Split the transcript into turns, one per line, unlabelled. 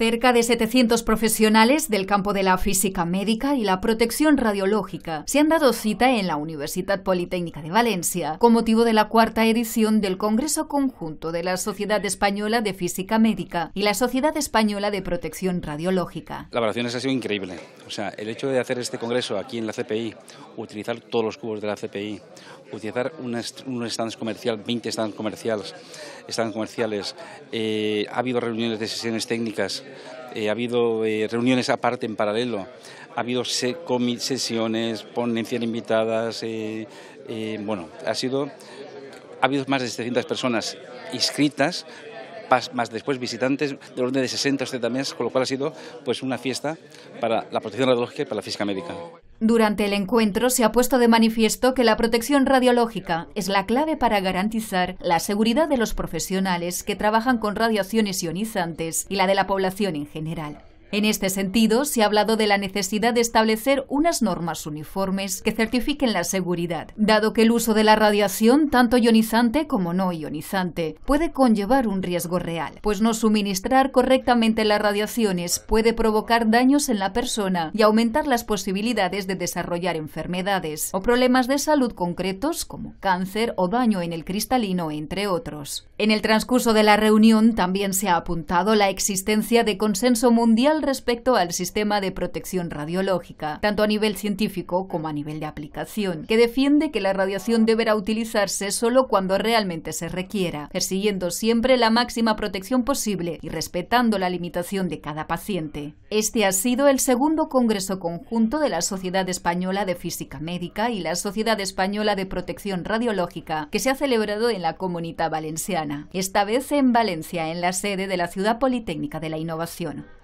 Cerca de 700 profesionales del campo de la física médica y la protección radiológica se han dado cita en la Universidad Politécnica de Valencia con motivo de la cuarta edición del Congreso Conjunto de la Sociedad Española de Física Médica y la Sociedad Española de Protección Radiológica.
La evaluación ha sido increíble. O sea, el hecho de hacer este congreso aquí en la CPI, utilizar todos los cubos de la CPI, utilizar unos un stands comerciales, 20 stands comerciales, stands comerciales eh, ha habido reuniones de sesiones técnicas, eh, ha habido eh, reuniones aparte en paralelo, ha habido sesiones, ponencias invitadas, eh, bueno, ha sido, ha habido más de 700 personas inscritas, más, después visitantes de orden de 60 o 70 meses, con lo cual ha sido pues una fiesta para la protección radiológica y para la física médica.
Durante el encuentro se ha puesto de manifiesto que la protección radiológica es la clave para garantizar la seguridad de los profesionales que trabajan con radiaciones ionizantes y la de la población en general. En este sentido, se ha hablado de la necesidad de establecer unas normas uniformes que certifiquen la seguridad, dado que el uso de la radiación, tanto ionizante como no ionizante, puede conllevar un riesgo real, pues no suministrar correctamente las radiaciones puede provocar daños en la persona y aumentar las posibilidades de desarrollar enfermedades o problemas de salud concretos como cáncer o daño en el cristalino, entre otros. En el transcurso de la reunión también se ha apuntado la existencia de consenso mundial respecto al sistema de protección radiológica, tanto a nivel científico como a nivel de aplicación, que defiende que la radiación deberá utilizarse solo cuando realmente se requiera, persiguiendo siempre la máxima protección posible y respetando la limitación de cada paciente. Este ha sido el segundo Congreso Conjunto de la Sociedad Española de Física Médica y la Sociedad Española de Protección Radiológica, que se ha celebrado en la Comunidad Valenciana, esta vez en Valencia, en la sede de la Ciudad Politécnica de la Innovación.